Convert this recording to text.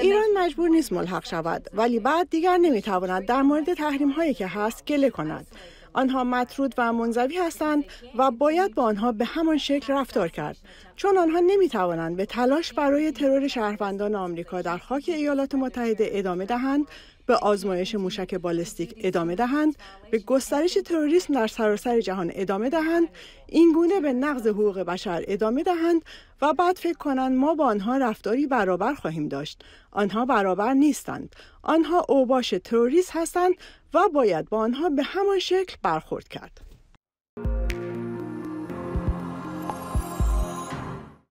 ایران مجبور نیست ملحق شود ولی بعد دیگر نمیتواند در مورد تحریم هایی که هست گله کند آنها مطرود و منظوی هستند و باید با آنها به همان شکل رفتار کرد چون آنها نمیتوانند به تلاش برای ترور شهروندان آمریکا در خاک ایالات متحده ادامه دهند به آزمایش موشک بالستیک ادامه دهند به گسترش تروریسم در سراسر جهان ادامه دهند این گونه به نقض حقوق بشر ادامه دهند و بعد فکر کنند ما با آنها رفتاری برابر خواهیم داشت آنها برابر نیستند آنها اوباش تروریست هستند و باید با آنها به همان شکل برخورد کرد